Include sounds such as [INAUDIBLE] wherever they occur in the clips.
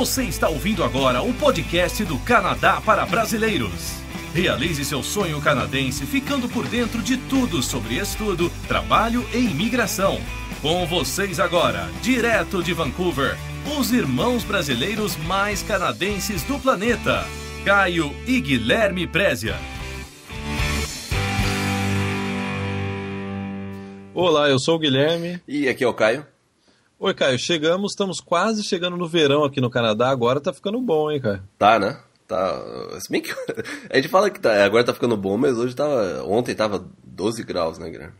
Você está ouvindo agora o podcast do Canadá para Brasileiros. Realize seu sonho canadense ficando por dentro de tudo sobre estudo, trabalho e imigração. Com vocês agora, direto de Vancouver, os irmãos brasileiros mais canadenses do planeta, Caio e Guilherme Prezia. Olá, eu sou o Guilherme. E aqui é o Caio. Oi, Caio, chegamos, estamos quase chegando no verão aqui no Canadá, agora tá ficando bom, hein, cara? Tá, né? Tá. Se bem que [LAUGHS] a gente fala que tá, agora tá ficando bom, mas hoje tava. Ontem tava 12 graus, né, Guilherme?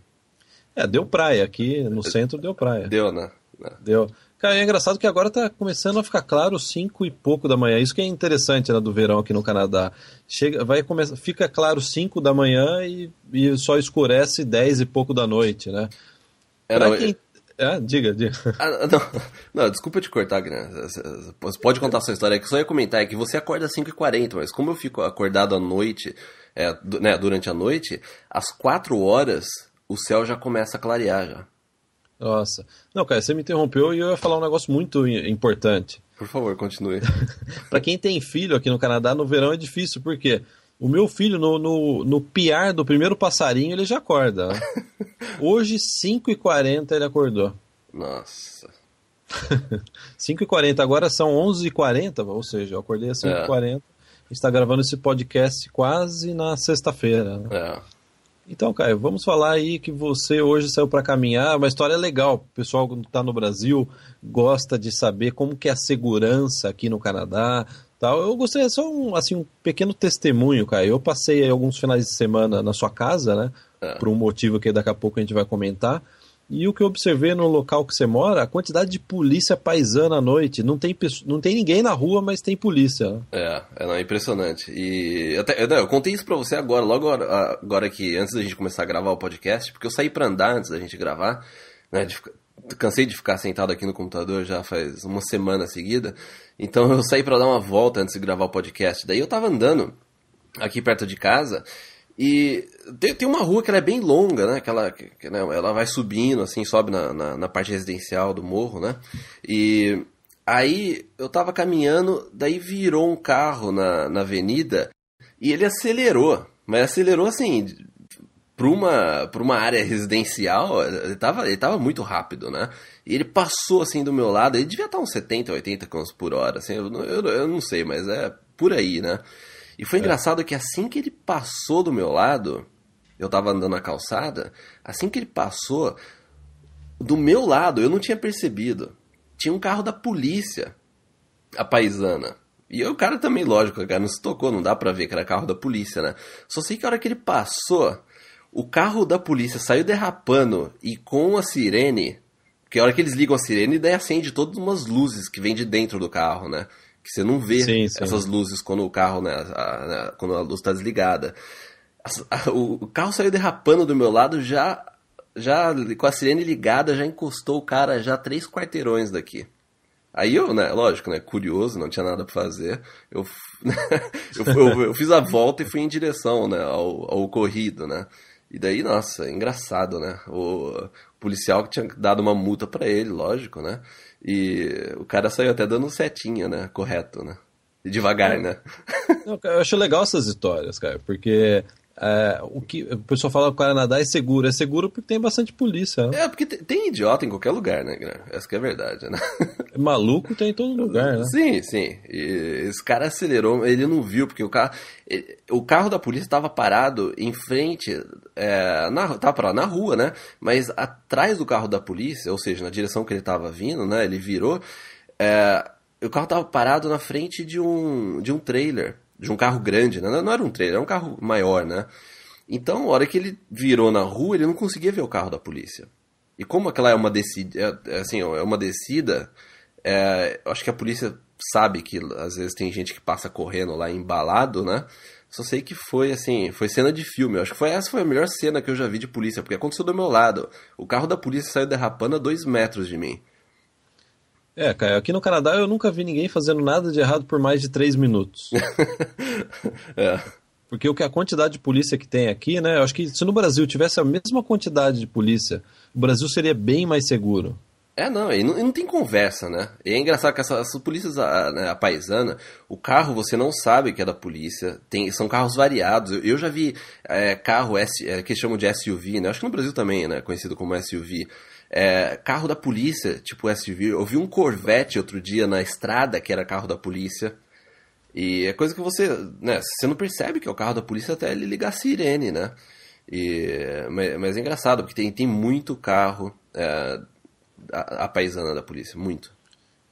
É, deu praia aqui no centro, deu praia. Deu, né? É. Deu. Cara, é engraçado que agora tá começando a ficar claro 5 e pouco da manhã. Isso que é interessante, né, do verão aqui no Canadá. Chega, vai começar, fica claro 5 da manhã e, e só escurece 10 e pouco da noite, né? Pra é, não, quem... É ah, diga, diga. Ah, não, não, desculpa te cortar, Guilherme. Você pode contar sua história. que só ia comentar é que você acorda às 5h40, mas como eu fico acordado à noite, é, né, durante a noite, às 4 horas o céu já começa a clarear já. Nossa. Não, cara, você me interrompeu e eu ia falar um negócio muito importante. Por favor, continue. [LAUGHS] para quem tem filho aqui no Canadá, no verão é difícil, por quê? Porque o meu filho, no, no, no piar do primeiro passarinho, ele já acorda. [LAUGHS] Hoje, 5h40, ele acordou. Nossa. 5h40, [LAUGHS] agora são 11h40, ou seja, eu acordei às 5h40. É. está gravando esse podcast quase na sexta-feira. Né? É. Então, Caio, vamos falar aí que você hoje saiu para caminhar. Uma história legal. O pessoal que está no Brasil gosta de saber como que é a segurança aqui no Canadá, Tal. Eu gostaria só um, assim, um pequeno testemunho, cara. Eu passei alguns finais de semana na sua casa, né? É. Por um motivo que daqui a pouco a gente vai comentar. E o que eu observei no local que você mora, a quantidade de polícia paisana à noite. Não tem, não tem ninguém na rua, mas tem polícia. Né? É, é, não, é impressionante. E até, eu, não, eu, contei isso pra você agora, logo agora, agora que antes da gente começar a gravar o podcast, porque eu saí pra andar antes da gente gravar. Né, de, cansei de ficar sentado aqui no computador já faz uma semana seguida, então eu saí para dar uma volta antes de gravar o podcast. Daí eu tava andando aqui perto de casa e tem, tem uma rua que é bem longa, né? Que ela, que, né? ela vai subindo, assim, sobe na, na, na parte residencial do morro, né? E aí eu tava caminhando, daí virou um carro na, na avenida e ele acelerou. Mas acelerou assim, para uma, uma área residencial, ele tava, ele tava muito rápido, né? E ele passou assim do meu lado, ele devia estar tá uns 70, 80 km por hora, assim, eu, eu, eu não sei, mas é por aí, né? E foi é. engraçado que assim que ele passou do meu lado, eu tava andando na calçada, assim que ele passou, do meu lado, eu não tinha percebido, tinha um carro da polícia, a paisana. E o cara também, lógico, cara, não se tocou, não dá pra ver que era carro da polícia, né? Só sei que a hora que ele passou, o carro da polícia saiu derrapando e com a sirene. Que a hora que eles ligam a sirene, daí acende todas umas luzes que vem de dentro do carro, né? Que você não vê sim, sim. essas luzes quando o carro, né? A, a, né, quando a luz está desligada. A, o, o carro saiu derrapando do meu lado já já com a sirene ligada, já encostou o cara já três quarteirões daqui. Aí eu, né, lógico, né, curioso, não tinha nada para fazer, eu, [LAUGHS] eu, eu, eu, fiz a volta e fui em direção, né, ao, ao ocorrido, né. E daí, nossa, é engraçado, né? O policial que tinha dado uma multa para ele, lógico, né? E o cara saiu até dando setinha, né? Correto, né? Devagar, é. né? eu acho legal essas histórias, cara, porque é, o que o pessoal fala que o Canadá é seguro. É seguro porque tem bastante polícia. Né? É, porque tem, idiota em qualquer lugar, né, Guilherme? Essa que é a verdade, né? É maluco tem em todo lugar, né? Sim, sim. E esse cara acelerou, ele não viu, porque o carro, ele, o carro da polícia estava parado em frente, é, na, tava parado na rua, né? Mas atrás do carro da polícia, ou seja, na direção que ele estava vindo, né? Ele virou. É, o carro estava parado na frente de um, de um trailer de um carro grande, né? Não era um trailer, era um carro maior, né? Então, a hora que ele virou na rua, ele não conseguia ver o carro da polícia. E como aquela é uma descida, é, é assim, é uma descida, é, acho que a polícia sabe que às vezes tem gente que passa correndo lá embalado, né? Só sei que foi assim, foi cena de filme. Eu acho que foi essa foi a melhor cena que eu já vi de polícia, porque aconteceu do meu lado. O carro da polícia saiu derrapando a dois metros de mim. É, cara, aqui no Canadá eu nunca vi ninguém fazendo nada de errado por mais de três minutos. [LAUGHS] é. Porque o que a quantidade de polícia que tem aqui, né? Eu acho que se no Brasil tivesse a mesma quantidade de polícia, o Brasil seria bem mais seguro. É, não, e não, e não tem conversa, né? E é engraçado que essas, polícias, a, né, a, paisana, o carro você não sabe que é da polícia, tem, são carros variados. Eu, eu já vi é, carro S, é, que chamam de SUV, né? Acho que no Brasil também, né? Conhecido como SUV. É, carro da polícia, tipo SUV. Eu vi um Corvette outro dia na estrada que era carro da polícia. E é coisa que você, né, você não percebe que é o carro da polícia até ele ligar a sirene, né? E, mas, é engraçado, porque tem, tem muito carro é, a, a paisana da polícia, muito.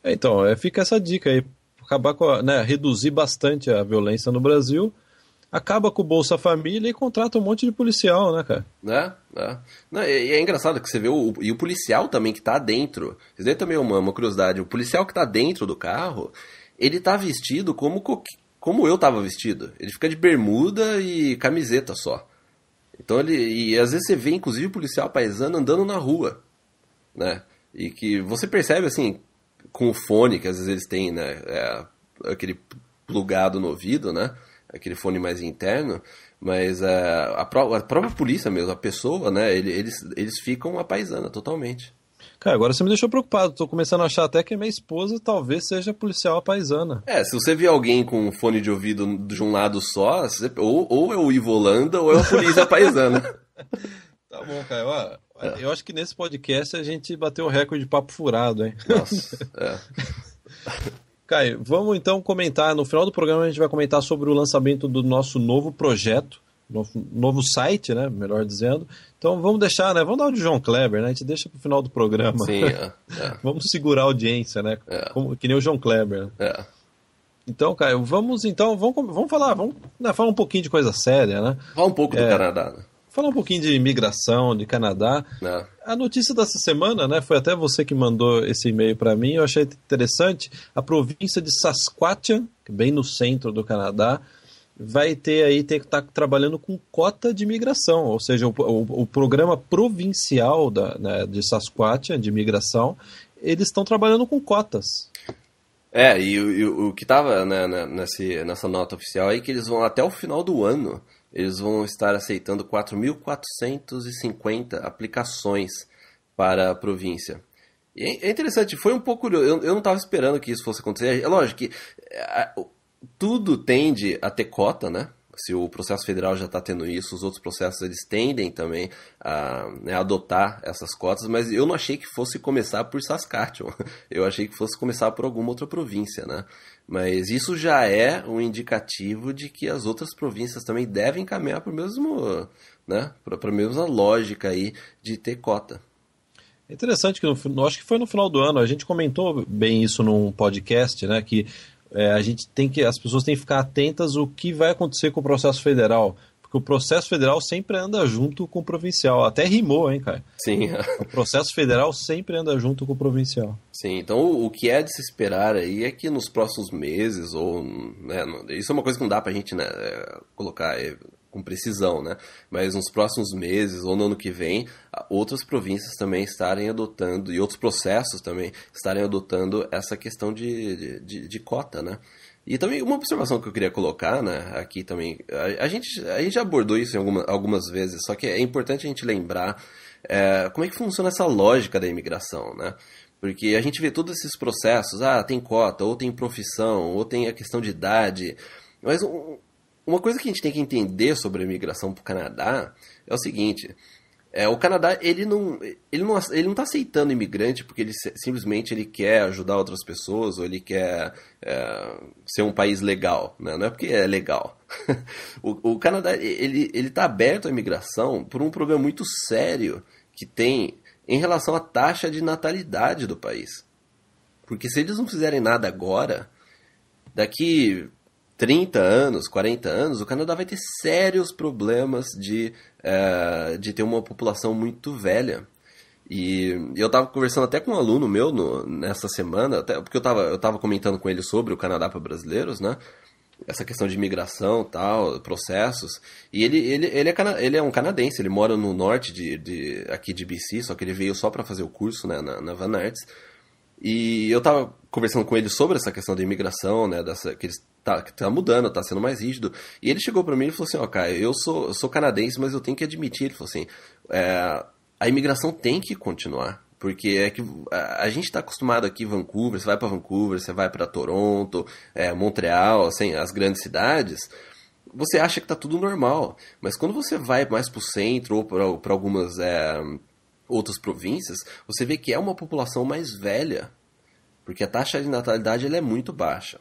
É, então, é, fica essa dica aí, acabar com, a, né, reduzir bastante a violência no Brasil acaba com o Bolsa Família e contrata um monte de policial, né, cara? Né? É. e é engraçado que você vê o, e o policial também que tá dentro. Isso daí é também é uma, uma curiosidade. O policial que tá dentro do carro, ele tá vestido como, como eu tava vestido. Ele fica de bermuda e camiseta só. Então ele. E às vezes você vê, inclusive, o policial paisano andando na rua. Né? E que você percebe assim, com o fone que às vezes eles têm, né? É, aquele plugado no ouvido, né? aquele fone mais interno, mas a, a, pró a própria polícia mesmo, a pessoa, né, ele, eles, eles ficam a paisana totalmente. Cara, agora você me deixou preocupado. Tô começando a achar até que minha esposa talvez seja policial paisana. É, se você vê alguém com um fone de ouvido de um lado só, você, ou, ou é o Ivo Holanda ou é o polícia [LAUGHS] paisana. tá bom, Caio. é. Eu acho que nesse podcast a gente bateu o recorde de papo furado, hein? Nossa, é. [LAUGHS] Caio, vamos então comentar. No final do programa, a gente vai comentar sobre o lançamento do nosso novo projeto, novo, novo site, né? Melhor dizendo. Então vamos deixar, né? Vamos dar o de João Kleber, né? A gente deixa pro final do programa. Sim, é, é. [LAUGHS] vamos segurar a audiência, né? É. Como, que nem o João Kleber. É. Então, Caio, vamos então, vamos, vamos falar, vamos né, falar um pouquinho de coisa séria, né? Falar um pouco do é. Canadá. Né? Falar um pouquinho de imigração, de Canadá. É. A notícia dessa semana, né, foi até você que mandou esse e-mail para mim, eu achei interessante. A província de Saskatchewan, é bem no centro do Canadá, vai ter aí tem que estar tá trabalhando com cota de imigração, ou seja, o, o, o programa provincial da, né, de Saskatchewan de imigração, eles estão trabalhando com cotas. É, e, e o que estava né, né nessa nota oficial é que eles vão até o final do ano eles vão estar aceitando 4.450 aplicações para a província. E é interessante, foi um pouco curioso. Eu, eu não estava esperando que isso fosse acontecer. É lógico que é, tudo tende a ter cota, né? Se o processo federal já está tendo isso, os outros processos eles tendem também a né, adotar essas cotas, mas eu não achei que fosse começar por Saskatchewan. [LAUGHS] Eu achei que fosse começar por alguma outra província, né? Mas isso já é um indicativo de que as outras províncias também devem caminhar para o mesmo, né, para a mesma lógica aí de ter cota. É interessante que no, acho que foi no final do ano a gente comentou bem isso num podcast, né, que é, a gente tem que as pessoas têm que ficar atentas o que vai acontecer com o processo federal, porque o processo federal sempre anda junto com o provincial. Até rimou, hein, cara? Sim. o processo federal sempre anda junto com o provincial. Sim, então o, que é de se esperar aí é que nos próximos meses, ou. Né, isso é uma coisa que não dá pra gente né, é, colocar é, com precisão, né? Mas nos próximos meses ou no ano que vem, outras províncias também estarem adotando, e outros processos também estarem adotando essa questão de, de, de, de cota, né? E também uma observação que eu queria colocar, né, aqui também, a, a gente, a gente já abordou isso alguma, algumas vezes, só que é importante a gente lembrar é, como é que funciona essa lógica da imigração, né? Porque a gente vê todos esses processos, ah, tem cota, ou tem profissão, ou tem a questão de idade, mas um, uma coisa que a gente tem que entender sobre a imigração para o Canadá é o seguinte, é, o Canadá, ele não, ele não ele não tá aceitando imigrante porque ele simplesmente ele quer ajudar outras pessoas ou ele quer é, ser um país legal, né? Não é porque é legal. [LAUGHS] o, o, Canadá, ele, ele tá aberto à imigração por um problema muito sério que tem em relação à taxa de natalidade do país. Porque se eles não fizerem nada agora, daqui 30 anos, 40 anos, o Canadá vai ter sérios problemas de, é, de ter uma população muito velha. E eu estava conversando até com um aluno meu no, nessa semana, até porque eu estava eu tava comentando com ele sobre o Canadá para brasileiros, né? Essa questão de imigração tal, processos. E ele, ele, ele, é, cana ele é um canadense, ele mora no norte de, de aqui de BC, só que ele veio só para fazer o curso né, na, na Van Arts. E eu tava conversando com ele sobre essa questão da imigração, né, dessa, que eles tá, que tá mudando, tá sendo mais rígido. E ele chegou para mim e falou assim, ó, oh, cara, eu sou, eu sou canadense, mas eu tenho que admitir, ele falou assim, é, a imigração tem que continuar, porque é que a, a gente está acostumado aqui em Vancouver, você vai para Vancouver, você vai para Toronto, é, Montreal, assim, as grandes cidades, você acha que tá tudo normal, mas quando você vai mais para o centro ou para algumas é, outras províncias, você vê que é uma população mais velha, porque a taxa de natalidade ela é muito baixa.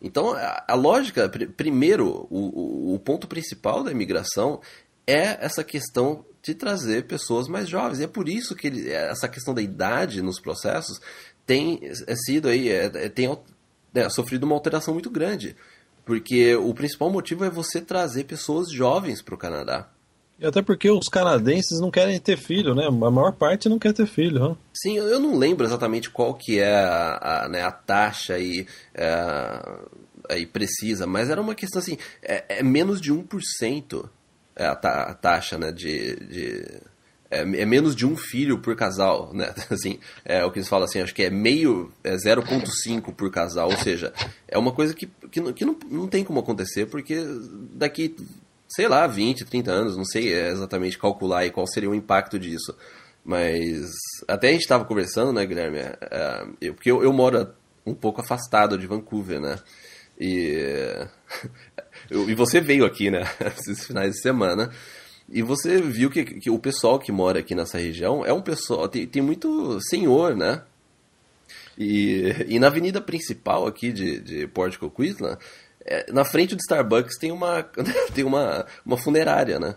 Então, a, a lógica, pr primeiro, o, o, o, ponto principal da imigração é essa questão de trazer pessoas mais jovens. E é por isso que ele, essa questão da idade nos processos tem é sido aí, é, é tem é, sofrido uma alteração muito grande. Porque o principal motivo é você trazer pessoas jovens para o Canadá. E até porque os canadenses não querem ter filho, né? A maior parte não quer ter filho. Né? Sim, eu não lembro exatamente qual que é a, a, né, a taxa aí, é, aí precisa, mas era uma questão assim, é, é menos de 1% é a, ta, a taxa né, de... de é, é, menos de um filho por casal, né? [LAUGHS] Assim, é o que eles falam assim, acho que é meio, é 0.5 por casal, ou seja, é uma coisa que, que, não, que não, não tem como acontecer, porque daqui sei lá, 20, 30 anos, não sei exatamente calcular e qual seria o impacto disso. Mas até a gente estava conversando, né, Guilherme? É, eu, porque eu, eu moro um pouco afastado de Vancouver, né? E, [LAUGHS] eu, e você veio aqui, né? [LAUGHS] Esses finais de semana. E você viu que, que, o pessoal que mora aqui nessa região é um pessoal. Tem, tem muito senhor, né? E, e na avenida principal aqui de, de Port Coquitlam é, na frente do Starbucks tem uma, [LAUGHS] tem uma, uma funerária, né?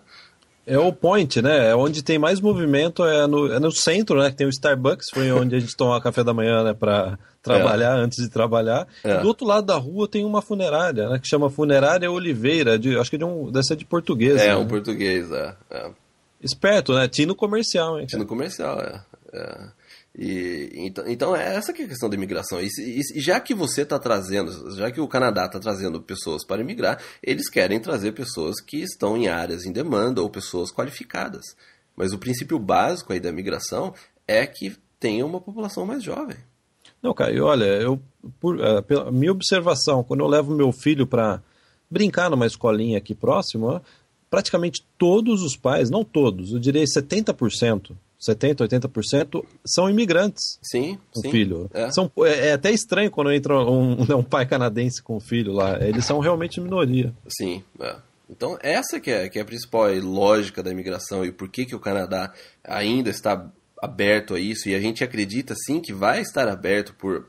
É o point, né? É onde tem mais movimento, é no, é no centro, né? Que tem o Starbucks, foi onde a gente toma [LAUGHS] café da manhã, né? Pra trabalhar, é. antes de trabalhar. É. do outro lado da rua tem uma funerária, né? Que chama Funerária Oliveira, de, acho que é de um, deve ser de português. É, né? um português, é. é. Esperto, né? Tino comercial, hein? Tino comercial, é. E, então, então é essa que é a questão da imigração. E, e, já que você está trazendo, já que o Canadá está trazendo pessoas para imigrar, eles querem trazer pessoas que estão em áreas em demanda ou pessoas qualificadas. Mas o princípio básico aí da imigração é que tenha uma população mais jovem. Não, cara, e olha, eu, por, uh, pela minha observação, quando eu levo meu filho para brincar numa escolinha aqui próxima, praticamente todos os pais, não todos, eu diria 70%, 70, 80% são imigrantes. Sim, com sim. filho. É. São, é, é, até estranho quando entra um, [LAUGHS] né, um pai canadense com um filho lá. Eles são realmente minoria. Sim, é. Então, essa que é, que é a principal lógica da imigração e por que, que o Canadá ainda está aberto a isso. E a gente acredita, sim, que vai estar aberto por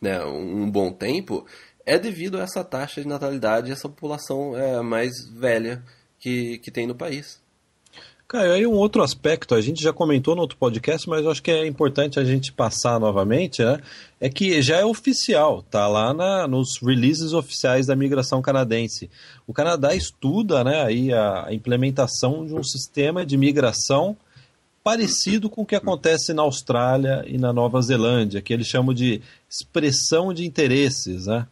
né, um bom tempo. É devido a essa taxa de natalidade e essa população é, mais velha que, que tem no país. Caio, aí um outro aspecto, a gente já comentou no outro podcast, mas eu acho que é importante a gente passar novamente, né? É que já é oficial, tá lá na, nos releases oficiais da migração canadense. O Canadá estuda né, aí a implementação de um sistema de migração parecido com o que acontece na Austrália e na Nova Zelândia, que eles chamam de expressão de interesses, né?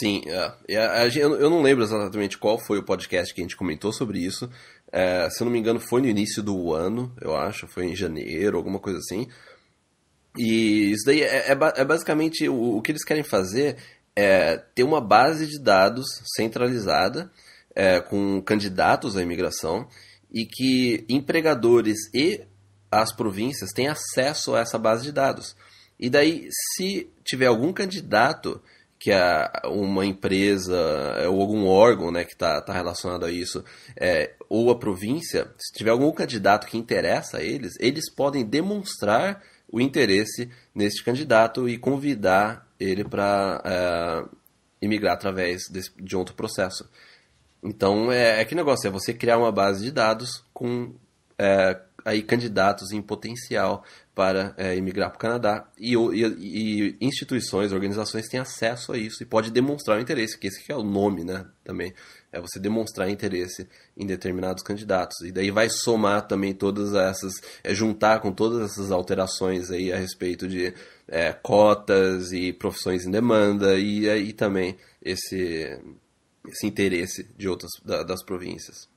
Sim, é, é, eu não lembro exatamente qual foi o podcast que a gente comentou sobre isso, é, se eu não me engano, foi no início do ano, eu acho, foi em janeiro, alguma coisa assim. E isso daí é, é, é basicamente o, o, que eles querem fazer é ter uma base de dados centralizada é, com candidatos à imigração e que empregadores e as províncias têm acesso a essa base de dados. E daí, se tiver algum candidato que a, uma empresa é, ou algum órgão né, que está tá relacionado a isso, é, ou a província, se tiver algum candidato que interessa a eles, eles podem demonstrar o interesse neste candidato e convidar ele para é, imigrar através de outro processo. Então, é, é que negócio, é você criar uma base de dados com é, aí candidatos em potencial para é, emigrar para o Canadá e, e, e, instituições, organizações têm acesso a isso e pode demonstrar o interesse, que esse que é o nome, né, também, é você demonstrar interesse em determinados candidatos. E daí vai somar também todas essas, é, juntar com todas essas alterações aí a respeito de é, cotas e profissões em demanda e, aí também esse, esse interesse de outras da, das províncias.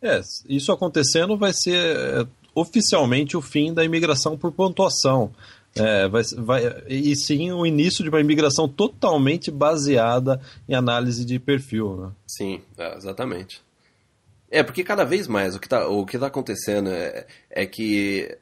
É, isso acontecendo vai ser é, oficialmente o fim da imigração por pontuação. É, vai, vai, e sim o início de uma imigração totalmente baseada em análise de perfil. Né? Sim, é, exatamente. É, porque cada vez mais o que está tá acontecendo é, é que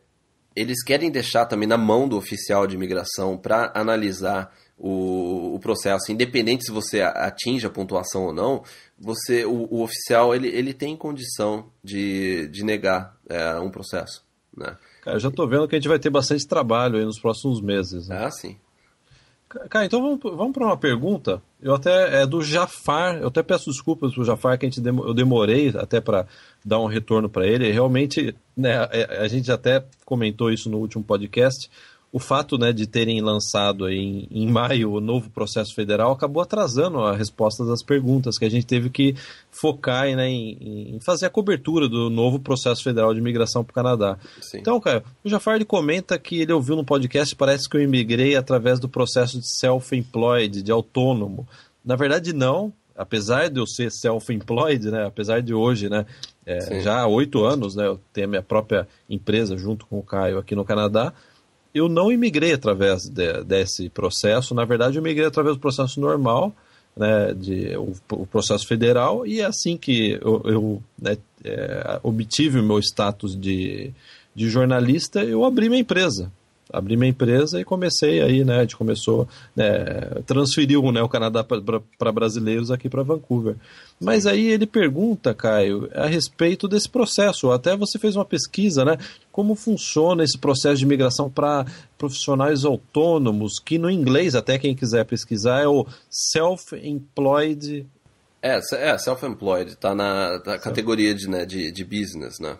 eles querem deixar também na mão do oficial de imigração para analisar o, o processo, independente se você atinge a pontuação ou não, você o, o oficial ele, ele tem condição de, de negar é, um processo. Né? Cara, já estou vendo que a gente vai ter bastante trabalho nos próximos meses. Né? Ah, sim. Cara, então vamos, vamos para uma pergunta. Eu até é do Jafar. Eu até peço desculpas pro Jafar que a gente dem, eu demorei até para dar um retorno para ele. Realmente, né, a, é, a gente até comentou isso no último podcast o fato né, de terem lançado em, em maio o novo processo federal acabou atrasando a resposta das perguntas, que a gente teve que focar né, em, em fazer a cobertura do novo processo federal de imigração para o Canadá. Sim. Então, Caio, o Jafar comenta que ele ouviu no podcast, parece que eu imigrei através do processo de self-employed, de autônomo. Na verdade, não. Apesar de eu ser self-employed, né, apesar de hoje né, é, já há oito anos, né, eu tenho a minha própria empresa junto com o Caio aqui no Canadá, eu não imigrei através de, desse processo. Na verdade, eu migrei através do processo normal, né, de, o, o processo federal, e é assim que eu, eu né, é, obtive o meu status de, de jornalista, eu abri minha empresa abri minha empresa e comecei aí, né? A gente começou, né, transferiu né, o Canadá para brasileiros aqui para Vancouver. Mas aí ele pergunta, Caio, a respeito desse processo. Até você fez uma pesquisa, né? Como funciona esse processo de imigração para profissionais autônomos, que no inglês, até quem quiser pesquisar, é o Self-Employed é, é self-employed, tá na, na tá, categoria de, né, de, de business, né?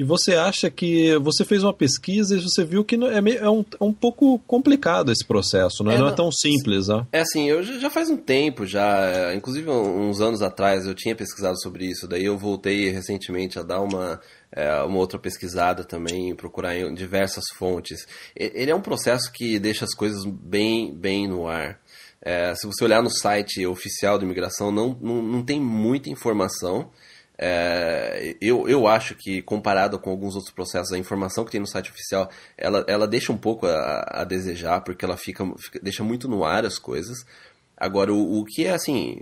E você acha que você fez uma pesquisa e você viu que é, meio, é, um, é um pouco complicado esse processo, é? é, não, é não é tão simples, né? É assim, eu já faz um tempo já, é, inclusive uns anos atrás eu tinha pesquisado sobre isso, daí eu voltei recentemente a dar uma, é, uma outra pesquisada também, procurar em diversas fontes. Ele é um processo que deixa as coisas bem, bem no ar. É, se você olhar no site oficial de imigração, não, não, não tem muita informação. É, eu, eu acho que, comparado com alguns outros processos, a informação que tem no site oficial, ela, ela deixa um pouco a, a desejar, porque ela fica, fica, deixa muito no ar as coisas. Agora, o, o que é assim,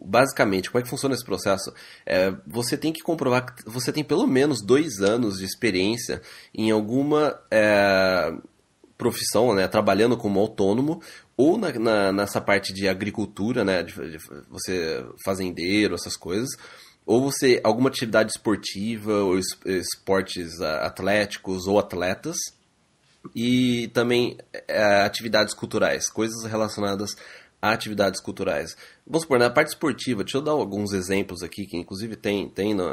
basicamente, como é que funciona esse processo? É, você tem que comprovar que você tem pelo menos dois anos de experiência em alguma é, profissão, né, trabalhando como autônomo, ou na, na, nessa parte de agricultura, né, de, de, você fazendeiro, essas coisas ou você alguma atividade esportiva, ou esportes ah, atléticos ou atletas, e também é, atividades culturais, coisas relacionadas a atividades culturais. Vamos supor, na parte esportiva, deixa eu dar alguns exemplos aqui, que inclusive tem, tem no,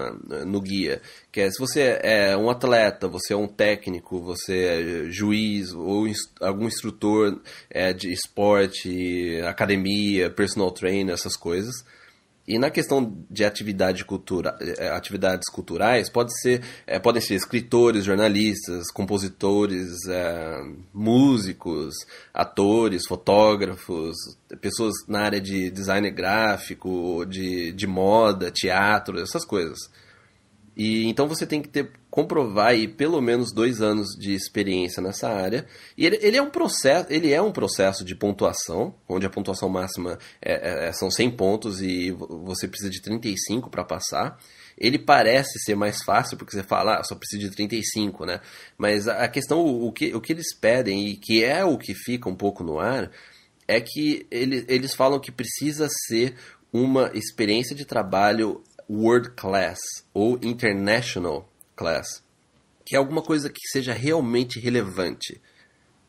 no guia, que é se você é, é um atleta, você é um técnico, você é juiz ou inst algum instrutor é, de esporte, academia, personal trainer, essas coisas e na questão de atividade cultura, eh, eh, atividades culturais, pode ser, é, podem ser escritores, jornalistas, compositores, é, músicos, atores, fotógrafos, pessoas na área de design gráfico, de, de moda, teatro, essas coisas. E então você tem que ter comprovar aí pelo menos dois anos de experiência nessa área. E ele, ele é um processo, ele é um processo de pontuação, onde a pontuação máxima é, é, é são 100 pontos e você precisa de 35 para passar. Ele parece ser mais fácil porque você fala, ah, só precisa de 35, né? Mas a questão, o, o, que, o que eles pedem e que é o que fica um pouco no ar, é que ele, eles falam que precisa ser uma experiência de trabalho world class ou international class, que é alguma coisa que seja realmente relevante.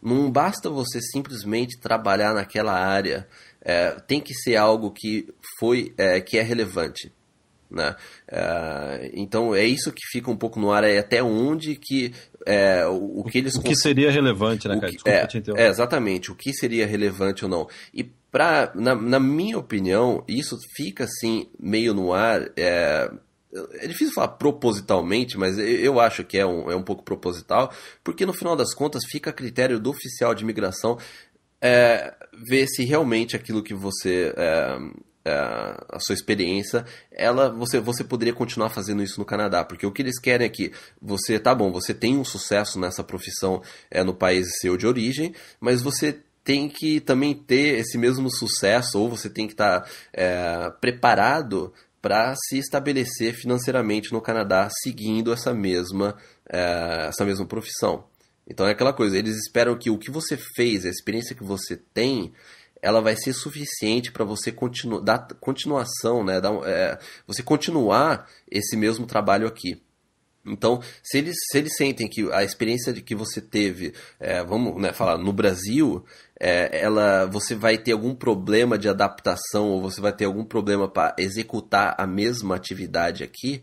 Não basta você simplesmente trabalhar naquela área, é, tem que ser algo que foi é, que é relevante. Né? É, então é isso que fica um pouco no ar, é até onde que é, o, o, que eles... O que seria relevante, né, cara? Desculpa é, te É, exatamente, o que seria relevante ou não. E pra, na, na minha opinião, isso fica assim meio no ar... É, é difícil falar propositalmente, mas eu acho que é um, é um pouco proposital, porque no final das contas fica a critério do oficial de imigração é, ver se realmente aquilo que você é, é, a sua experiência, ela você, você poderia continuar fazendo isso no Canadá, porque o que eles querem é que você, tá bom, você tem um sucesso nessa profissão é, no país seu de origem, mas você tem que também ter esse mesmo sucesso, ou você tem que estar tá, é, preparado para se estabelecer financeiramente no Canadá seguindo essa mesma, é, essa mesma profissão. Então é aquela coisa, eles esperam que o que você fez, a experiência que você tem, ela vai ser suficiente para você continu dar continuação, né? Dar, é, você continuar esse mesmo trabalho aqui. Então, se eles, se eles sentem que a experiência de que você teve, é, vamos né, falar, no Brasil, é, ela, você vai ter algum problema de adaptação ou você vai ter algum problema para executar a mesma atividade aqui,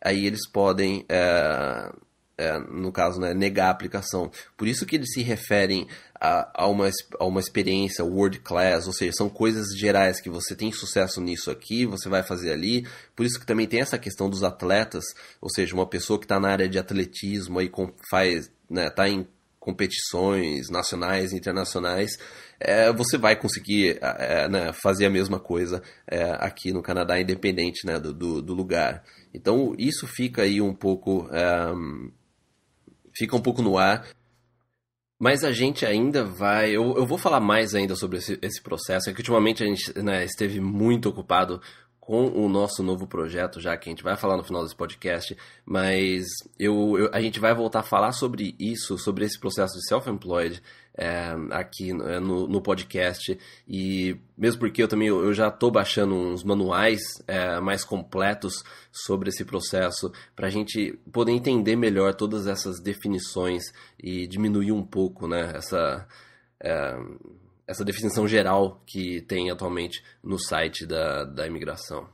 aí eles podem é, é, no caso, né, negar a aplicação. Por isso que eles se referem a, a, uma, a uma experiência world class, ou seja, são coisas gerais que você tem sucesso nisso aqui, você vai fazer ali. Por isso que também tem essa questão dos atletas, ou seja, uma pessoa que está na área de atletismo e faz, né, tá em competições nacionais e internacionais, é, você vai conseguir é, né, fazer a mesma coisa é, aqui no Canadá, independente né, do, do, do, lugar. Então, isso fica aí um pouco. Um é, fica um pouco no ar. Mas a gente ainda vai. Eu, eu vou falar mais ainda sobre esse, esse processo, é que ultimamente a gente né, esteve muito ocupado com o nosso novo projeto, já que a gente vai falar no final desse podcast, mas eu, eu a gente vai voltar a falar sobre isso, sobre esse processo de self-employed é, aqui é, no, no, podcast. E mesmo porque eu também eu já estou baixando uns manuais é, mais completos sobre esse processo, para a gente poder entender melhor todas essas definições e diminuir um pouco né, essa. É, essa definição geral que tem atualmente no site da, da imigração.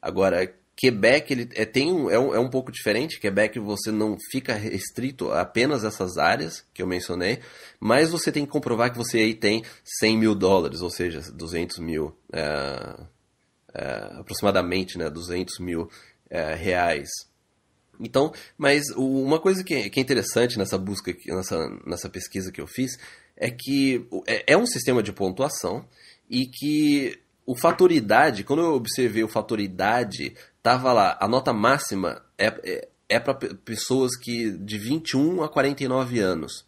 Agora, Quebec ele é, tem um, é, um, é um pouco diferente. Quebec você não fica restrito a apenas essas áreas que eu mencionei, mas você tem que comprovar que você aí tem 100 mil dólares, ou seja, 200 mil, é, é, aproximadamente, né, 200 mil é, reais. Então, mas uma coisa que, é, que é interessante nessa busca, nessa, nessa pesquisa que eu fiz, é que é, é um sistema de pontuação e que o fatoridade, quando eu observei o fatoridade, tava lá, a nota máxima é, é, é para pessoas que de 21 a 49 anos.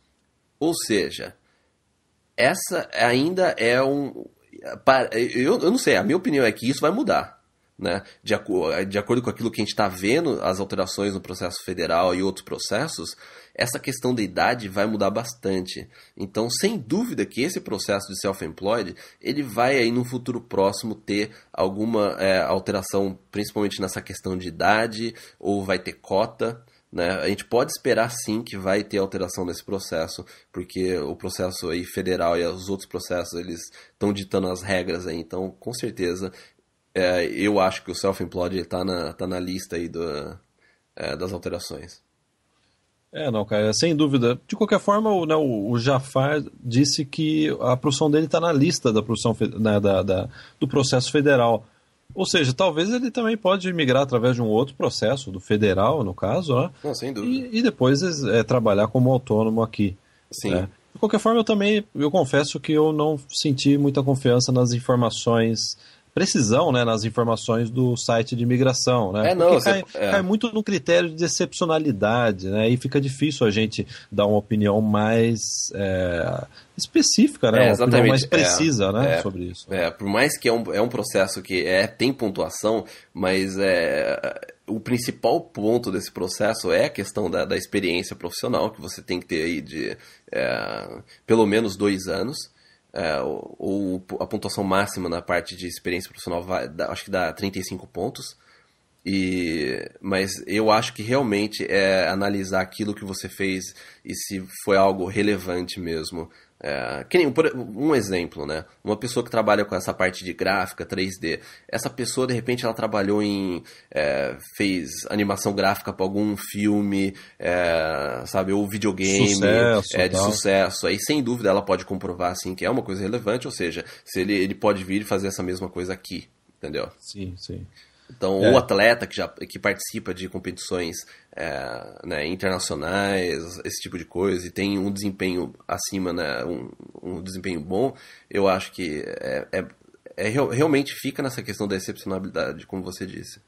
Ou seja, essa ainda é um. Eu, eu não sei, a minha opinião é que isso vai mudar. Né? De, eh, de acordo com aquilo que a gente está vendo, as alterações no processo federal e outros processos, essa questão da idade vai mudar bastante. Então, sem dúvida que esse processo de self-employed, ele vai aí no futuro próximo ter alguma é, alteração, principalmente nessa questão de idade, ou vai ter cota, né? A gente pode esperar sim que vai ter alteração nesse processo, porque o processo aí federal e os outros processos eles estão ditando as regras aí, então com certeza é, eu acho que o self-implode está na, tá na lista aí do, é, das alterações. É, não, cara, sem dúvida. De qualquer forma, o, né, o, o Jafar disse que a produção dele está na lista da produção né, da, da, do processo federal. Ou seja, talvez ele também pode migrar através de um outro processo, do federal, no caso, né? Não, sem dúvida. E, e depois é, é trabalhar como autônomo aqui. Sim. Né? De qualquer forma, eu também eu confesso que eu não senti muita confiança nas informações precisão né, nas informações do site de imigração. Né? É, não, cai, você, é. cai muito no critério de excepcionalidade, né? E fica difícil a gente dar uma opinião mais é, específica, né? É, exatamente. Uma mais é. precisa, né? É. sobre isso. É, por mais que é um, é um processo que é, tem pontuação, mas é o principal ponto desse processo é a questão da, da experiência profissional, que você tem que ter aí de é, pelo menos dois anos. É, ou a pontuação máxima na parte de experiência profissional vai, dá, acho que dá 35 pontos. E, mas eu acho que realmente é analisar aquilo que você fez e se foi algo relevante mesmo é, que nem, por, um exemplo, né? Uma pessoa que trabalha com essa parte de gráfica 3D, essa pessoa de repente ela trabalhou em. É, fez animação gráfica para algum filme, é, sabe? Ou videogame sucesso, é, de sucesso. Aí sem dúvida ela pode comprovar assim, que é uma coisa relevante, ou seja, se ele, ele pode vir e fazer essa mesma coisa aqui, entendeu? Sim, sim. Então, é. o atleta que, já, que participa de competições é, né, internacionais, esse tipo de coisa, e tem um desempenho acima, né, um, um desempenho bom, eu acho que é, é, é, realmente fica nessa questão da excepcionalidade, como você disse.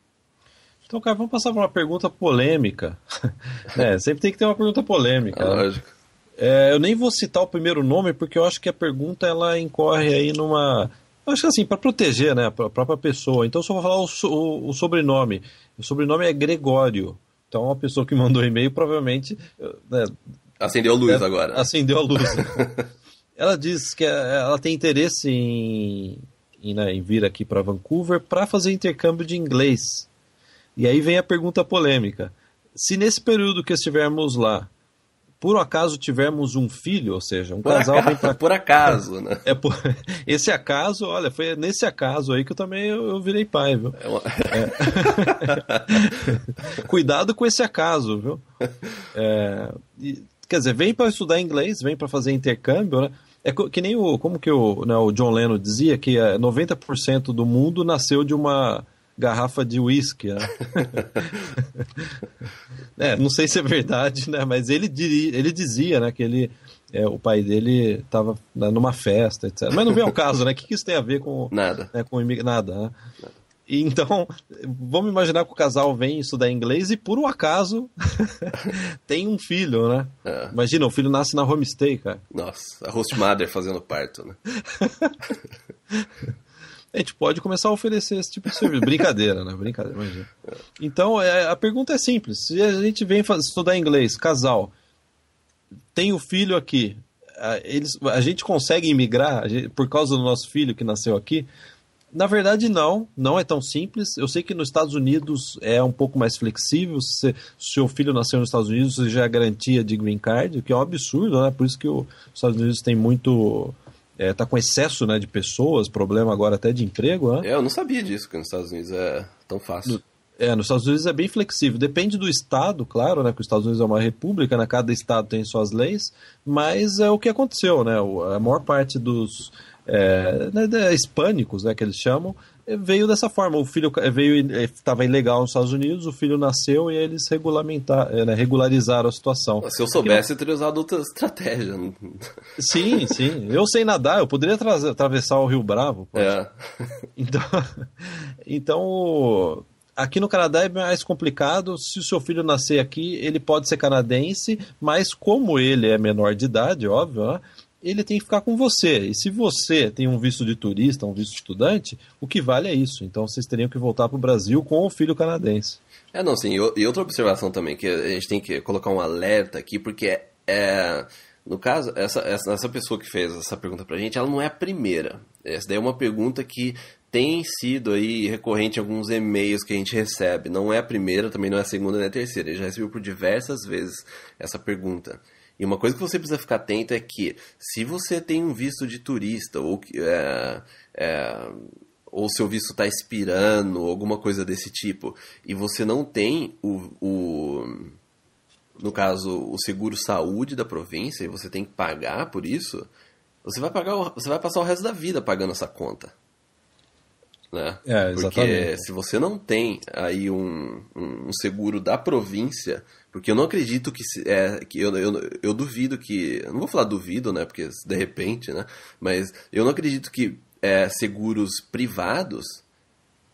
Então, cara, vamos passar para uma pergunta polêmica. [LAUGHS] é, sempre tem que ter uma pergunta polêmica. É, né? lógico. É, eu nem vou citar o primeiro nome, porque eu acho que a pergunta ela incorre aí numa Acho que assim, para proteger né, a própria pessoa. Então, só vou falar o, o, o sobrenome. O sobrenome é Gregório. Então, uma pessoa que mandou e-mail provavelmente. Né, acendeu a luz é, agora. Acendeu a luz. [LAUGHS] ela diz que é, ela tem interesse em, em, né, em vir aqui para Vancouver para fazer intercâmbio de inglês. E aí vem a pergunta polêmica. Se nesse período que estivermos lá, por acaso tivermos um filho, ou seja, um por casal acaso, vem pra... Por acaso, né? É, é por... [LAUGHS] Esse acaso, olha, foi nesse acaso aí que eu também eu, eu virei pai, viu? É uma... é. [LAUGHS] Cuidado com esse acaso, viu? É... E, quer dizer, vem para estudar inglês, vem para fazer intercâmbio, né? É que nem o, como que o, né, o John Lennon dizia, que 90% é, do mundo nasceu de uma garrafa de uísque. Né? [LAUGHS] é, não sei se é verdade, né? Mas ele, diria, ele dizia, né, que ele é, o pai dele estava né, numa festa, etc. Mas não vem ao caso, né? O que, que isso tem a ver com nada? Né, com imig... nada, né? nada. então, vamos imaginar que o casal vem estudar inglês e por um acaso [LAUGHS] tem um filho, né? É. Imagina, o filho nasce na homestay, cara. Nossa, a host mother fazendo parto, né? [LAUGHS] A gente pode começar a oferecer esse tipo de serviço. Brincadeira, né? Brincadeira, imagina. Então, é, a pergunta é simples. Se a gente vem estudar inglês, casal, tem o filho aqui, eles, a gente consegue imigrar por causa do nosso filho que nasceu aqui? Na verdade, não. Não é tão simples. Eu sei que nos Estados Unidos é um pouco mais flexível. Se seu filho nasceu nos Estados Unidos, você já é garantia de green card, o que é um absurdo, né? Por isso que os Estados Unidos tem muito é, tá com excesso né, de pessoas, problema agora até de emprego. Né? É, eu não sabia disso, que nos Estados Unidos é tão fácil. No, é, nos Estados Unidos é bem flexível. Depende do estado, claro, né? Que os Estados Unidos é uma república, né? Cada estado tem suas leis, mas é o que aconteceu, né? A maior parte dos é, né, é, hispânicos, né? Que eles chamam, é, veio dessa forma. O filho veio estava é, ilegal nos Estados Unidos, o filho nasceu e eles regulamentar, é, né, regularizaram a situação. Se eu soubesse, eu teria usado outra estratégia. Sim, sim. Eu sei nadar, eu poderia atravessar o Rio Bravo. É. Então, [LAUGHS] então aqui no Canadá é mais complicado. Se o seu filho nascer aqui, ele pode ser canadense, mas como ele é menor de idade, óbvio, né? ele tem que ficar com você. E se você tem um visto de turista, um visto de estudante, o que vale é isso. Então vocês teriam que voltar para o Brasil com o filho canadense. É, não, sim. E outra observação também, que a gente tem que colocar um alerta aqui, porque é, é no caso, essa, essa, essa, pessoa que fez essa pergunta para a gente, ela não é a primeira. Essa daí é uma pergunta que tem sido aí recorrente em alguns e-mails que a gente recebe. Não é a primeira, também não é a segunda, nem é a terceira. Eu já recebeu por diversas vezes essa pergunta. E uma coisa que você precisa ficar atento é que se você tem um visto de turista ou é, é, ou seu visto está expirando, alguma coisa desse tipo, e você não tem o, o no caso o seguro saúde da província e você tem que pagar por isso, você vai pagar, você vai passar o resto da vida pagando essa conta. Né? É, Porque se você não tem aí um, um seguro da província porque eu não acredito que. Se, é, que eu, eu, eu duvido que. Eu não vou falar duvido, né? Porque de repente, né? Mas eu não acredito que é, seguros privados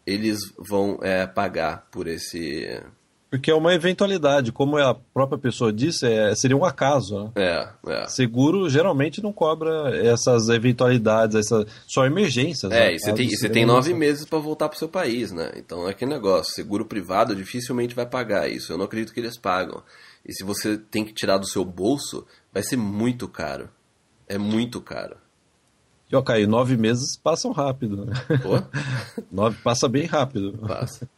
eles vão é, pagar por esse porque é uma eventualidade, como a própria pessoa disse, é, seria um acaso. Né? É, é. Seguro geralmente não cobra essas eventualidades, essas só emergências. É, né? e você é tem, e tem nove meses para voltar para o seu país, né? Então é aquele negócio: seguro privado dificilmente vai pagar isso. Eu não acredito que eles pagam. E se você tem que tirar do seu bolso, vai ser muito caro. É muito caro. E, ó, Caio, nove meses passam rápido. Né? Pô? [LAUGHS] nove passa bem rápido. Passa.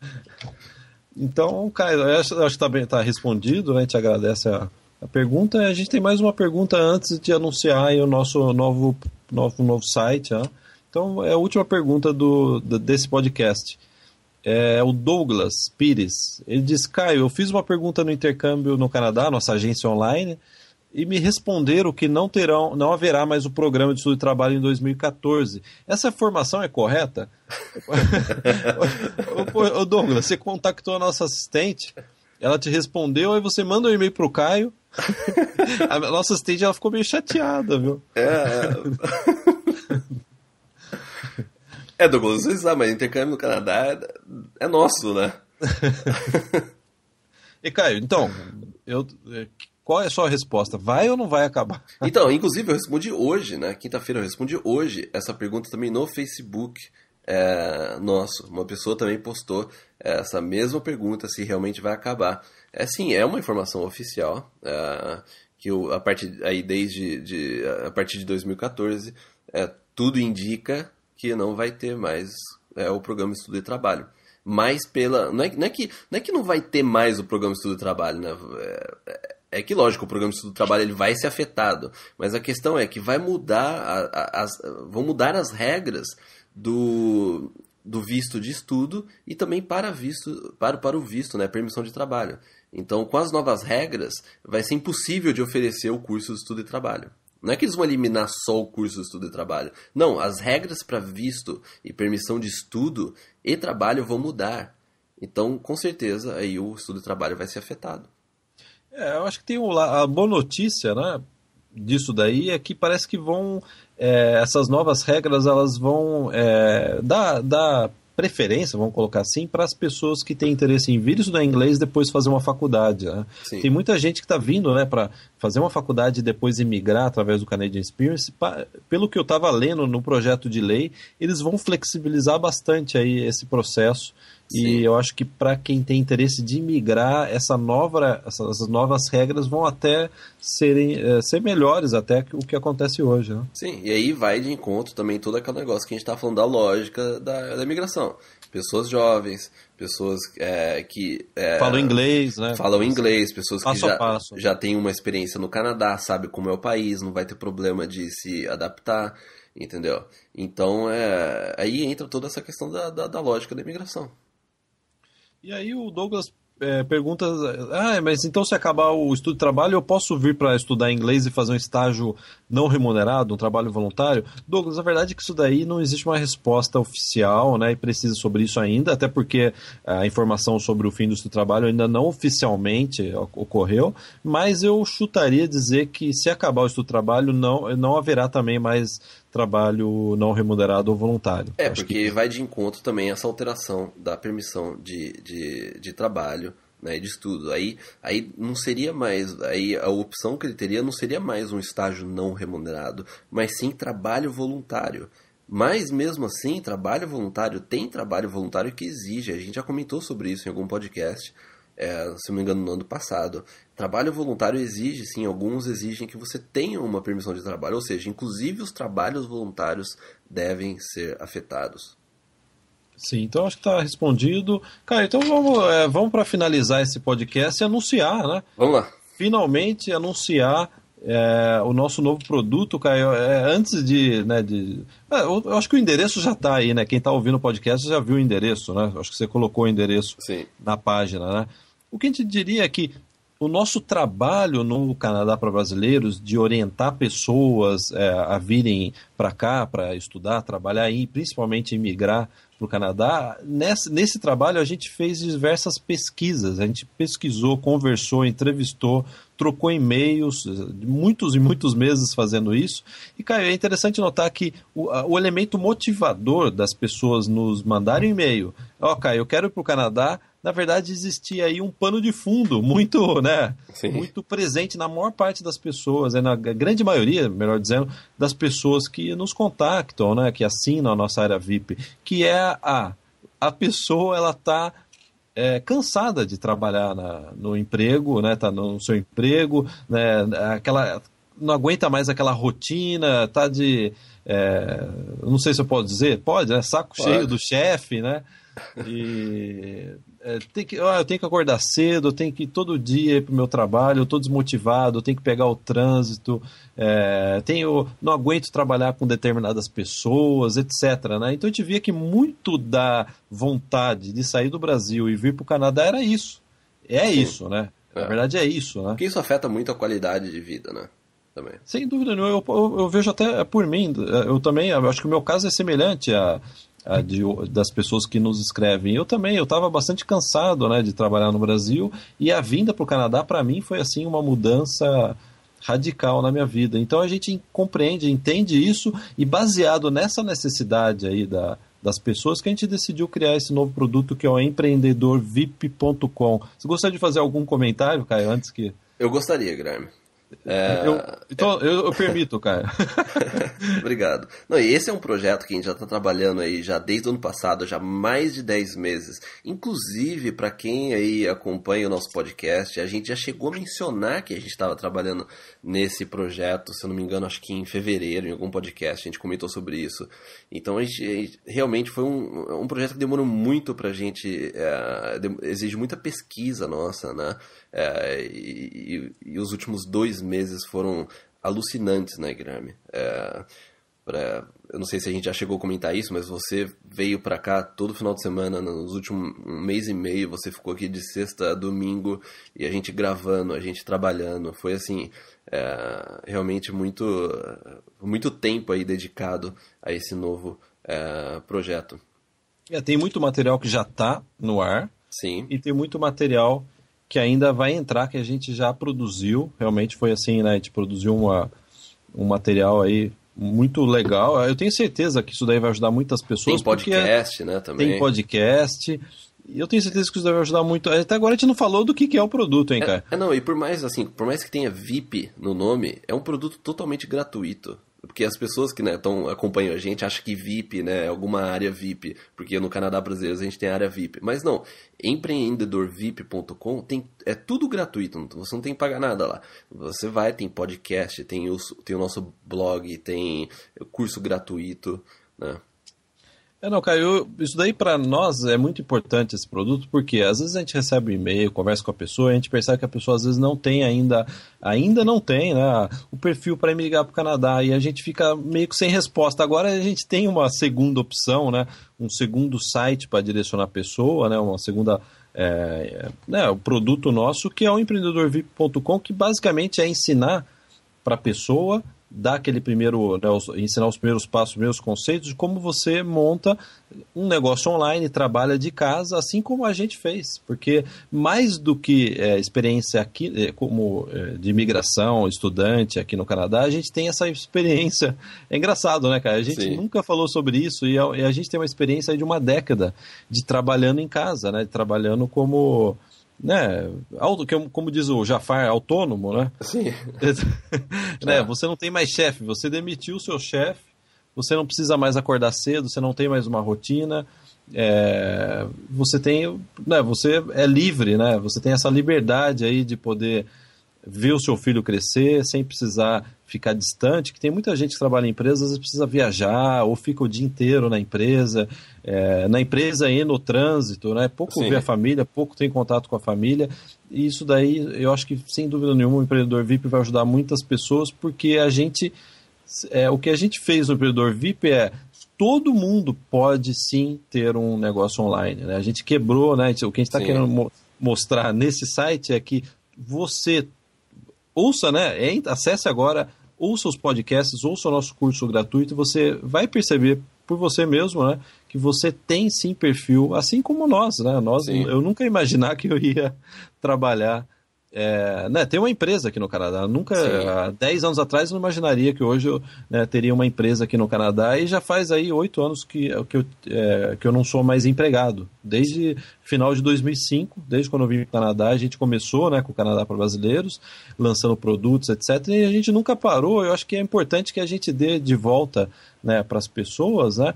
Então, Caio, acho, acho que está tá, respondido, né? A gente agradece a, a pergunta. A gente tem mais uma pergunta antes de anunciar o nosso novo, novo, novo site. Né? Então, é a última pergunta do, desse podcast. É o Douglas Pires. Ele diz: Caio, eu fiz uma pergunta no intercâmbio no Canadá, nossa agência online, e me responderam que não terão, não haverá mais o programa de estudo e trabalho em 2014. Essa informação é correta? [LAUGHS] Douglas, você contactou a nossa assistente, ela te respondeu, aí você manda um e-mail pro Caio. [LAUGHS] a nossa assistente ela ficou meio chateada, viu? É. é, [LAUGHS] é Douglas, você sabe, mas intercâmbio no Canadá é, é nosso, né? e Caio, então, eu qual é a sua resposta? Vai ou não vai acabar? [LAUGHS] Então, inclusive eu respondi hoje, né? Quinta-feira eu respondi hoje essa pergunta também no Facebook é, nosso. Uma pessoa também postou essa mesma pergunta se realmente vai acabar. É sim, é uma informação oficial é, que eu, a partir aí desde de, a partir de 2014 é, tudo indica que não vai ter mais é, o programa Estudo e Trabalho. Mas pela não é, não é que não é que não vai ter mais o programa Estudo e Trabalho, né? É, é é que lógico, o programa de estudo do trabalho ele vai ser afetado, mas a questão é que vai mudar a, a, as, vão mudar as regras do, do visto de estudo e também para visto para, para o visto, né, permissão de trabalho. Então, com as novas regras, vai ser impossível de oferecer o curso de estudo e trabalho. Não é que eles vão eliminar só o curso de estudo e trabalho. Não, as regras para visto e permissão de estudo e trabalho vão mudar. Então, com certeza, aí o estudo e trabalho vai ser afetado. É, eu acho que tem um, a boa notícia, né? Disso daí é que parece que vão é, essas novas regras elas vão é, dar, dar preferência, vamos colocar assim, para as pessoas que têm interesse em vir estudar inglês e depois fazer uma faculdade. Né? Tem muita gente que está vindo né, para fazer uma faculdade e depois emigrar através do Canadian Experience. pelo que eu estava lendo no projeto de lei, eles vão flexibilizar bastante aí esse processo. E eu acho que para quem tem interesse de migrar, essa nova, essas novas regras vão até serem é, ser melhores até o que acontece hoje. Né? Sim, e aí vai de encontro também todo aquele negócio que a gente está falando da lógica da, da migração. Pessoas jovens, pessoas é, que. É, falam inglês, né? Falam inglês, pessoas passo que já, passo. já têm uma experiência no Canadá, sabe como é o país, não vai ter problema de se adaptar entendeu? Então, é, aí entra toda essa questão da, da, da lógica da imigração. E aí o Douglas é, pergunta: ah, mas então se acabar o estudo de trabalho, eu posso vir para estudar inglês e fazer um estágio não remunerado, um trabalho voluntário? Douglas, a verdade é que isso daí não existe uma resposta oficial, né, e precisa sobre isso ainda, até porque a informação sobre o fim do estudo de trabalho ainda não oficialmente ocorreu, mas eu chutaria dizer que se acabar o estudo de trabalho, não, não haverá também mais trabalho não remunerado ou voluntário. É, Acho porque que... vai de encontro também essa alteração da permissão de, de, de trabalho né, de estudo. Aí, aí não seria mais, aí a opção que ele teria não seria mais um estágio não remunerado, mas sim trabalho voluntário. Mas mesmo assim, trabalho voluntário tem trabalho voluntário que exige. A gente já comentou sobre isso em algum podcast, é, se não me engano, no ano passado. Trabalho voluntário exige, sim, alguns exigem que você tenha uma permissão de trabalho, ou seja, inclusive os trabalhos voluntários devem ser afetados. Sim, então acho que está respondido. Cara, então vamos, é, vamos para finalizar esse podcast e anunciar, né? Vamos lá. Finalmente anunciar é, o nosso novo produto, Caio, é, antes de, né, de é, eu, eu, acho que o endereço já está aí, né? Quem está ouvindo o podcast já viu o endereço, né? Eu acho que você colocou o endereço Sim. na página, né? O que a gente diria é que o nosso trabalho no Canadá para Brasileiros de orientar pessoas é, a virem para cá para estudar, trabalhar e principalmente emigrar para o Canadá, nesse, nesse trabalho a gente fez diversas pesquisas. A gente pesquisou, conversou, entrevistou, trocou e-mails, muitos e muitos meses fazendo isso. E, Caio, é interessante notar que o, o elemento motivador das pessoas nos mandarem e-mail. Ó, oh, Caio, eu quero ir para o Canadá, na verdade existia aí um pano de fundo muito, né, Sim. muito presente na maior parte das pessoas, né, na grande maioria, melhor dizendo, das pessoas que nos contactam, né, que assinam a nossa área VIP, que é a a pessoa ela está é, cansada de trabalhar na, no emprego, né, tá no seu emprego, né, aquela não aguenta mais aquela rotina, tá de é, não sei se eu posso dizer, pode, né? Saco pode. cheio do chefe, né? E é, tem que, ah, eu tenho que acordar cedo, eu tenho que ir todo dia para o meu trabalho, eu estou desmotivado, eu tenho que pegar o trânsito, é, tenho, não aguento trabalhar com determinadas pessoas, etc. Né? Então a gente via que muito da vontade de sair do Brasil e vir para o Canadá era isso. É Sim. isso, né? É. Na verdade é isso, né? Porque isso afeta muito a qualidade de vida, né? Também. Sem dúvida nenhuma, eu, eu, eu, vejo até é, por mim, é, eu também, eu acho que o meu caso é semelhante a, de, das pessoas que nos escrevem. Eu também, eu estava bastante cansado né, de trabalhar no Brasil e a vinda para o Canadá, para mim, foi assim uma mudança radical na minha vida. Então a gente compreende, entende isso e baseado nessa necessidade aí da, das pessoas que a gente decidiu criar esse novo produto que é o empreendedorvip.com. Você gostaria de fazer algum comentário, Caio, antes que... Eu gostaria, Graeme. É... Eu, então, eu, eu, permito, cara. [LAUGHS] Obrigado. Não, e esse é um projeto que a gente já está trabalhando aí já desde o ano passado, já mais de 10 meses. Inclusive, para quem aí acompanha o nosso podcast, a gente já chegou a mencionar que a gente estava trabalhando nesse projeto, se eu não me engano, acho que em fevereiro, em algum podcast, a gente comentou sobre isso. Então, a gente, a gente realmente foi um, um projeto que demorou muito para a gente, é, exige muita pesquisa nossa, né? É, e, e, os últimos dois meses foram alucinantes, né, Guilherme? É, pra, eu não sei se a gente já chegou a comentar isso, mas você veio para cá todo final de semana, nos últimos um mês e meio, você ficou aqui de sexta a domingo e a gente gravando, a gente trabalhando. Foi assim, é, realmente muito, muito tempo aí dedicado a esse novo é, projeto. É, tem muito material que já está no ar. Sim. E tem muito material que ainda vai entrar, que a gente já produziu. Realmente foi assim, né? A gente produziu uma, um material aí muito legal. Eu tenho certeza que isso daí vai ajudar muitas pessoas. Tem podcast, né? Também. Tem podcast. E eu tenho certeza que isso deve ajudar muito. Até agora a gente não falou do que, que é o produto, hein, é, cara? É, é, não, e por mais assim, por mais que tenha VIP no nome, é um produto totalmente gratuito. Porque as pessoas que né, acompanham a gente acham que VIP né, é alguma área VIP, porque no Canadá brasileiro a gente tem área VIP. Mas não, empreendedorvip.com tem, é tudo gratuito, você não tem que pagar nada lá. Você vai, tem podcast, tem o, tem o nosso blog, tem curso gratuito, né? É, não, Caio, isso daí para nós é muito importante esse produto, porque às vezes a gente recebe um e-mail, conversa com a pessoa, a gente percebe que a pessoa às vezes não tem ainda, ainda não tem, né, o perfil para emigrar para o Canadá, e a gente fica meio que sem resposta. Agora a gente tem uma segunda opção, né, um segundo site para direcionar a pessoa, né, uma segunda é, né, o produto nosso, que é o empreendedorvip.com, que basicamente é ensinar para a pessoa dar aquele primeiro, né, os, ensinar os primeiros passos, os primeiros conceitos de como você monta um negócio online, trabalha de casa, assim como a gente fez. Porque mais do que é, experiência aqui, é, como é, de imigração, estudante aqui no Canadá, a gente tem essa experiência. É engraçado, né, cara? A gente Sim. nunca falou sobre isso e a, e a gente tem uma experiência de uma década de trabalhando em casa, né? Trabalhando como né, auto, que é, como diz o Jafar, autônomo, né? Sim. [LAUGHS] né, é. Você não tem mais chefe, você demitiu o seu chefe, você não precisa mais acordar cedo, você não tem mais uma rotina, é, você tem, né, você é livre, né? Você tem essa liberdade aí de poder ver o seu filho crescer sem precisar ficar distante, que tem muita gente que trabalha em empresas e precisa viajar ou fica o dia inteiro na empresa, é, na empresa e no trânsito, né? Pouco Sim. vê a família, pouco tem contato com a família. E isso daí, eu acho que sem dúvida nenhuma o empreendedor VIP vai ajudar muitas pessoas, porque a gente é, o que a gente fez no empreendedor VIP é todo mundo pode sim ter um negócio online. Né? A gente quebrou, né? O que a gente está querendo mo mostrar nesse site é que você, ouça, né? acesse agora, ouça os podcasts, ouça o nosso curso gratuito, você vai perceber por você mesmo, né? Que você tem sim perfil, assim como nós, né? Nós, eu nunca imaginar que eu ia [LAUGHS] trabalhar é, né, tem uma empresa aqui no Canadá. nunca, há 10 anos atrás, eu não imaginaria que hoje eu né, teria uma empresa aqui no Canadá e já faz aí 8 anos que, é, que, eu, é, que eu não sou mais empregado. Desde final de 2005, desde quando eu vim para o Canadá, a gente começou né, com o Canadá para brasileiros, lançando produtos, etc. E a gente nunca parou. Eu acho que é importante que a gente dê de volta né, para as pessoas né,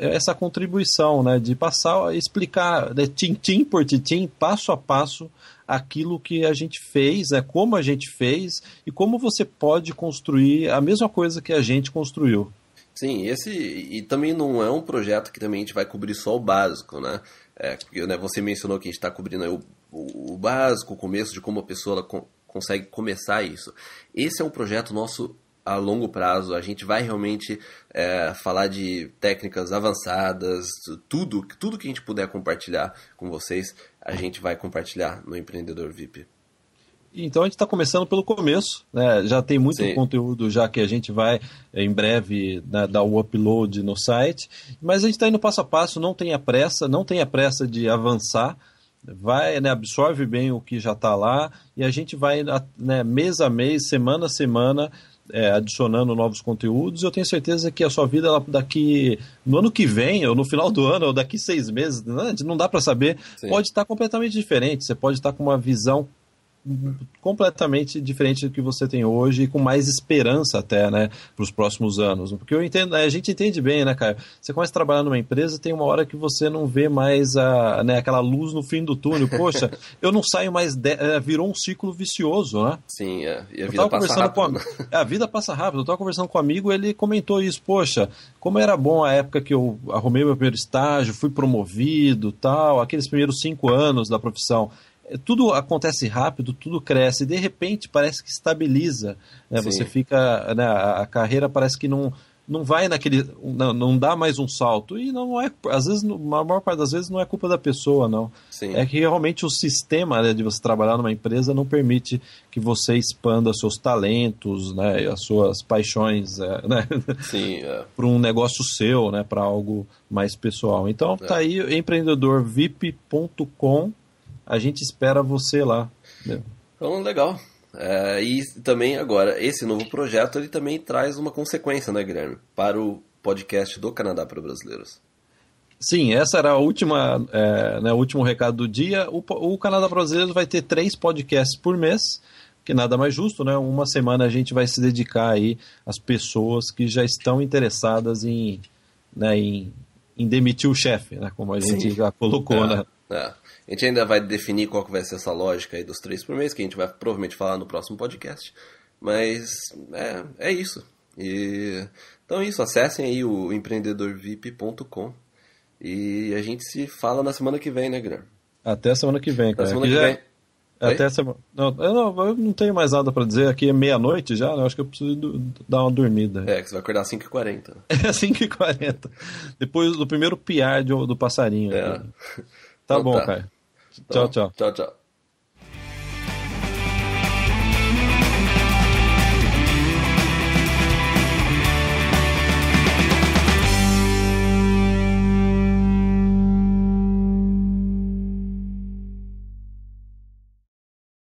essa contribuição, né, de passar a explicar, né, tintim por tintim, passo a passo, aquilo que a gente fez, né, como a gente fez e como você pode construir a mesma coisa que a gente construiu. Sim, esse e também não é um projeto que também a gente vai cobrir só o básico, né? É, né você mencionou que a gente está cobrindo o, o, o, básico, o começo de como a pessoa ela, consegue começar isso. Esse é um projeto nosso a longo prazo. A gente vai realmente é, falar de técnicas avançadas, tudo, tudo que a gente puder compartilhar com vocês, a gente vai compartilhar no Empreendedor VIP. Então a gente está começando pelo começo, né? já tem muito Sim. conteúdo já que a gente vai eh, em breve né, dar o upload no site, mas a gente está indo passo a passo, não tenha pressa, não tenha pressa de avançar, vai, né, absorve bem o que já está lá e a gente vai né, mês a mês, semana a semana, é, adicionando novos conteúdos. Eu tenho certeza que a sua vida ela, daqui no ano que vem, ou no final do ano, ou daqui seis meses, né, não dá para saber, Sim. pode estar tá completamente diferente. Você pode estar tá com uma visão completamente diferente do que você tem hoje e com mais esperança até, né, para os próximos anos. Porque eu entendo, a gente entende bem, né, Caio? Você começa a trabalhar numa empresa, tem uma hora que você não vê mais a, né, aquela luz no fim do túnel. [LAUGHS] Poxa, eu não saio mais, de... É, virou um ciclo vicioso, né? Sim, é. e a vida passa rápido. Né? A... [LAUGHS] É, a... vida passa rápido. Eu estava conversando com um amigo, ele comentou isso. Poxa, como era bom a época que eu arrumei meu primeiro estágio, fui promovido, tal, aqueles primeiros cinco anos da profissão tudo acontece rápido, tudo cresce, e de repente parece que estabiliza. Né? Você fica. Né, a, carreira parece que não não vai naquele. Não, não dá mais um salto. E não é. Às vezes, a maior parte das vezes, não é culpa da pessoa, não. Sim. É que realmente o sistema né, de você trabalhar numa empresa não permite que você expanda seus talentos, né, as suas paixões, é, né, [LAUGHS] é. para um negócio seu, né, para algo mais pessoal. Então, tá é. tá aí empreendedorvip.com a gente espera você lá. Né? Então, legal. É, e também agora, esse novo projeto ele também traz uma consequência, né, Guilherme? Para o podcast do Canadá para Brasileiros. Sim, essa era a última, é, né, o último recado do dia. O, o Canadá para Brasileiros vai ter três podcasts por mês, que nada mais justo, né? Uma semana a gente vai se dedicar aí às pessoas que já estão interessadas em, né, em, em demitir o chefe, né? Como a gente Sim. já colocou, é, né? É. A gente ainda vai definir qual que vai ser essa lógica aí dos três por mês, que a gente vai provavelmente falar no próximo podcast. Mas é, é isso. E, então é isso, acessem aí o empreendedorvip.com e a gente se fala na semana que vem, né, Guilherme? Até a semana que vem, cara. Semana que já... vem. Até a semana... eu, não, eu não tenho mais nada para dizer. Aqui é meia-noite já, né? Eu acho que eu preciso do, dar uma dormida. É, que você vai acordar às 5h40. [LAUGHS] É, 5h40. Depois do primeiro piar do, do passarinho. É. [LAUGHS] Tá então, bom, tá. cara. 找找找找。